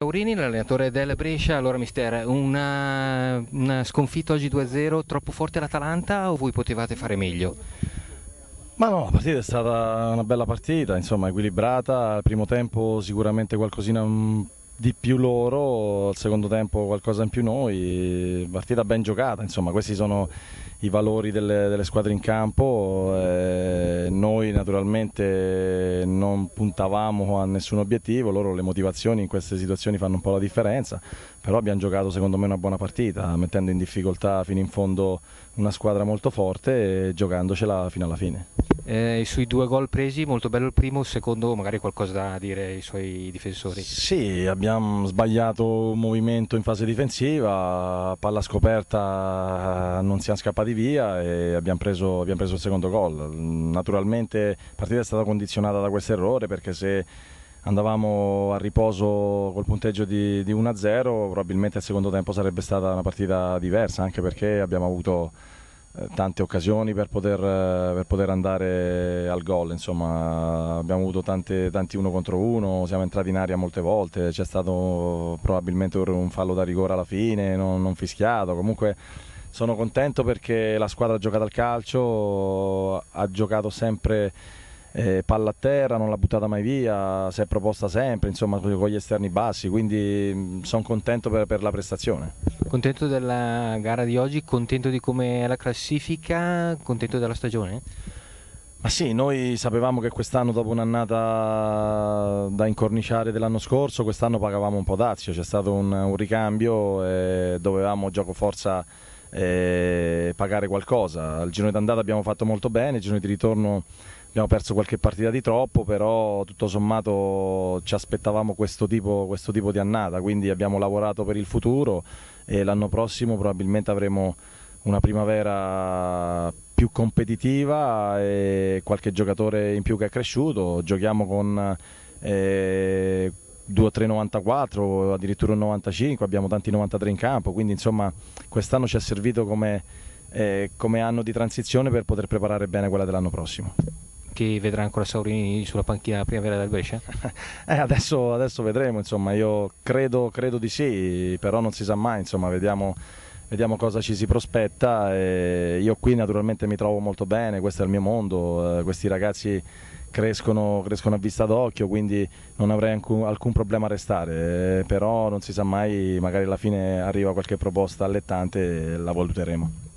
Aurini, l'allenatore del Brescia, allora mister, una, una sconfitta oggi 2-0, troppo forte l'Atalanta o voi potevate fare meglio? Ma no, la partita è stata una bella partita, insomma equilibrata, al primo tempo sicuramente qualcosina un mm, di più loro, al secondo tempo qualcosa in più noi, partita ben giocata, insomma questi sono i valori delle, delle squadre in campo, eh, noi naturalmente non puntavamo a nessun obiettivo, loro le motivazioni in queste situazioni fanno un po' la differenza, però abbiamo giocato secondo me una buona partita, mettendo in difficoltà fino in fondo una squadra molto forte e giocandocela fino alla fine eh, sui due gol presi, molto bello il primo, il secondo magari qualcosa da dire ai suoi difensori. Sì, abbiamo sbagliato un movimento in fase difensiva, palla scoperta non siamo scappati via e abbiamo preso, abbiamo preso il secondo gol. Naturalmente la partita è stata condizionata da questo errore perché se andavamo a riposo col punteggio di, di 1-0 probabilmente il secondo tempo sarebbe stata una partita diversa anche perché abbiamo avuto eh, tante occasioni per poter, eh, per poter, andare al gol, insomma abbiamo avuto tante, tanti uno contro uno, siamo entrati in aria molte volte, c'è stato probabilmente un fallo da rigore alla fine, non, non fischiato, comunque sono contento perché la squadra ha giocato al calcio, ha giocato sempre eh, palla a terra, non l'ha buttata mai via, si è proposta sempre, insomma con gli esterni bassi, quindi sono contento per, per la prestazione. Contento della gara di oggi, contento di come è la classifica, contento della stagione? Ma sì, noi sapevamo che quest'anno dopo un'annata da incorniciare dell'anno scorso, quest'anno pagavamo un po' dazio, c'è stato un, un ricambio e dovevamo gioco forza eh, pagare qualcosa. Al giro d'andata abbiamo fatto molto bene, il giro di ritorno abbiamo perso qualche partita di troppo, però tutto sommato ci aspettavamo questo tipo, questo tipo di annata, quindi abbiamo lavorato per il futuro e l'anno prossimo probabilmente avremo una primavera più competitiva e qualche giocatore in più che è cresciuto, giochiamo con... Eh, 2-3-94, addirittura un 95, abbiamo tanti 93 in campo, quindi insomma quest'anno ci è servito come, eh, come anno di transizione per poter preparare bene quella dell'anno prossimo che vedrà ancora Saurini sulla panchina primavera del Brescia? eh, adesso, adesso, vedremo, insomma, io credo, credo, di sì, però non si sa mai, insomma, vediamo, vediamo cosa ci si prospetta. E io qui naturalmente mi trovo molto bene, questo è il mio mondo, eh, questi ragazzi crescono, crescono a vista d'occhio, quindi non avrei alcun, alcun problema a restare, eh, però non si sa mai, magari alla fine arriva qualche proposta allettante e la valuteremo.